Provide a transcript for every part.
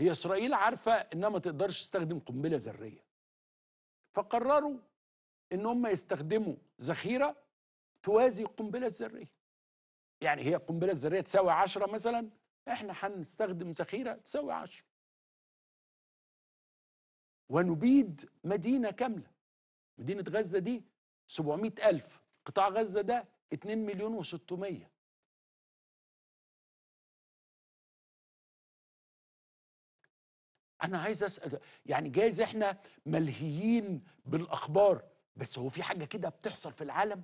هي إسرائيل عارفة إنها ما تقدرش تستخدم قنبلة ذرية فقرروا إن هم يستخدموا ذخيرة توازي القنبلة الذرية يعني هي القنبلة الذرية تساوي 10 مثلا إحنا هنستخدم ذخيرة تساوي 10 ونبيد مدينة كاملة مدينة غزة دي 700,000، قطاع غزة ده 2 مليون و600 انا عايز اسال يعني جايز احنا ملهيين بالاخبار بس هو في حاجه كده بتحصل في العالم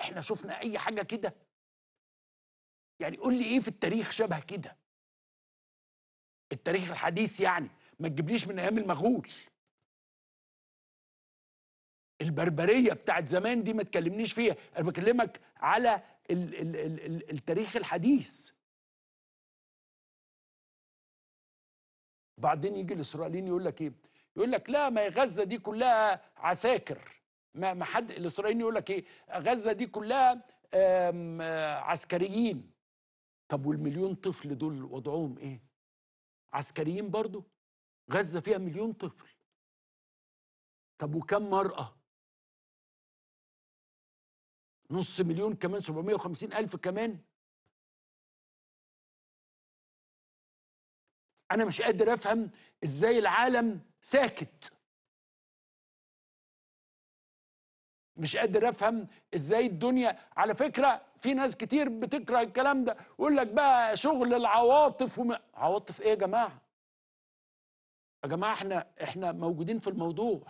احنا شفنا اي حاجه كده يعني قول لي ايه في التاريخ شبه كده التاريخ الحديث يعني ما تجيبليش من ايام المغول البربريه بتاعت زمان دي ما تكلمنيش فيها انا بكلمك على ال ال ال ال التاريخ الحديث بعدين يجي الاسرائيليين يقول لك ايه يقول لك لا ما غزه دي كلها عساكر ما ما حد الاسرائيليين يقول لك ايه غزه دي كلها آه، عسكريين طب والمليون طفل دول وضعهم ايه عسكريين برضو غزه فيها مليون طفل طب وكم مراه نص مليون كمان 750 الف كمان انا مش قادر افهم ازاي العالم ساكت مش قادر افهم ازاي الدنيا على فكره في ناس كتير بتكره الكلام ده يقول لك بقى شغل العواطف وم... عواطف ايه يا جماعه يا جماعه احنا احنا موجودين في الموضوع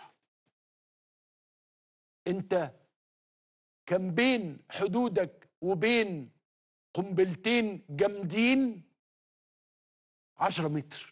انت كان بين حدودك وبين قنبلتين جامدين 10 متر